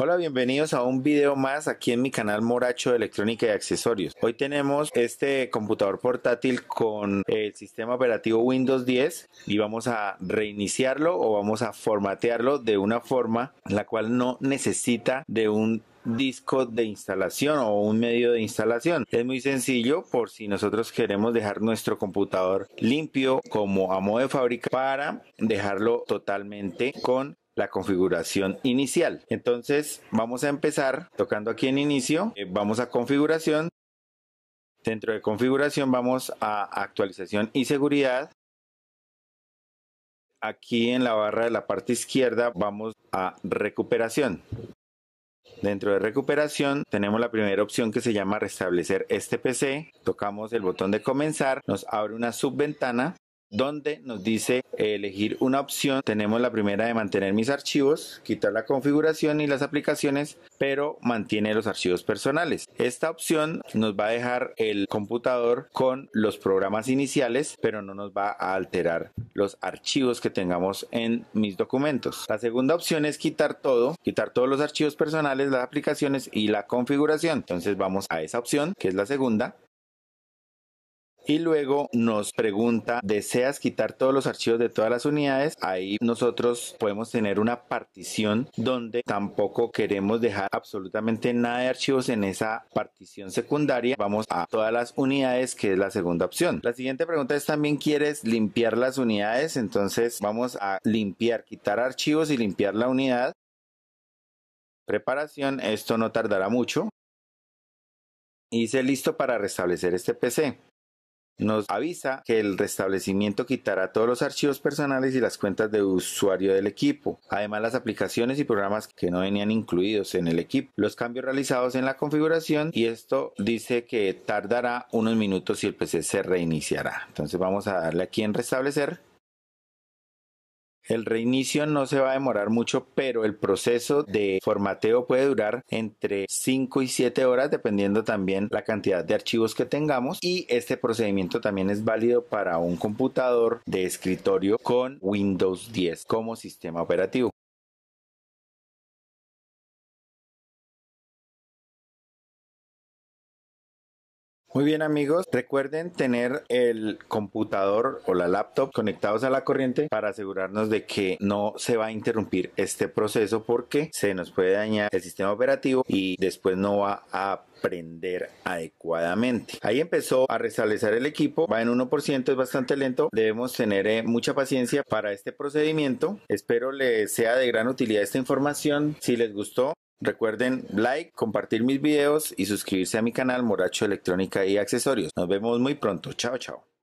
Hola, bienvenidos a un video más aquí en mi canal Moracho de Electrónica y Accesorios. Hoy tenemos este computador portátil con el sistema operativo Windows 10 y vamos a reiniciarlo o vamos a formatearlo de una forma la cual no necesita de un disco de instalación o un medio de instalación. Es muy sencillo por si nosotros queremos dejar nuestro computador limpio como a modo de fábrica para dejarlo totalmente con la configuración inicial. Entonces vamos a empezar tocando aquí en inicio, eh, vamos a configuración, dentro de configuración vamos a actualización y seguridad. Aquí en la barra de la parte izquierda vamos a recuperación. Dentro de recuperación tenemos la primera opción que se llama restablecer este PC. Tocamos el botón de comenzar, nos abre una subventana donde nos dice elegir una opción. Tenemos la primera de mantener mis archivos, quitar la configuración y las aplicaciones, pero mantiene los archivos personales. Esta opción nos va a dejar el computador con los programas iniciales, pero no nos va a alterar los archivos que tengamos en mis documentos. La segunda opción es quitar todo, quitar todos los archivos personales, las aplicaciones y la configuración. Entonces vamos a esa opción, que es la segunda y luego nos pregunta, ¿deseas quitar todos los archivos de todas las unidades? Ahí nosotros podemos tener una partición donde tampoco queremos dejar absolutamente nada de archivos en esa partición secundaria. Vamos a todas las unidades, que es la segunda opción. La siguiente pregunta es también quieres limpiar las unidades, entonces vamos a limpiar, quitar archivos y limpiar la unidad. Preparación, esto no tardará mucho. Y Hice listo para restablecer este PC nos avisa que el restablecimiento quitará todos los archivos personales y las cuentas de usuario del equipo, además las aplicaciones y programas que no venían incluidos en el equipo, los cambios realizados en la configuración y esto dice que tardará unos minutos y el PC se reiniciará. Entonces vamos a darle aquí en restablecer el reinicio no se va a demorar mucho, pero el proceso de formateo puede durar entre 5 y 7 horas, dependiendo también la cantidad de archivos que tengamos. Y este procedimiento también es válido para un computador de escritorio con Windows 10 como sistema operativo. Muy bien amigos, recuerden tener el computador o la laptop conectados a la corriente para asegurarnos de que no se va a interrumpir este proceso porque se nos puede dañar el sistema operativo y después no va a prender adecuadamente. Ahí empezó a restablecer el equipo, va en 1%, es bastante lento, debemos tener eh, mucha paciencia para este procedimiento. Espero les sea de gran utilidad esta información, si les gustó Recuerden like, compartir mis videos y suscribirse a mi canal Moracho Electrónica y Accesorios. Nos vemos muy pronto. Chao, chao.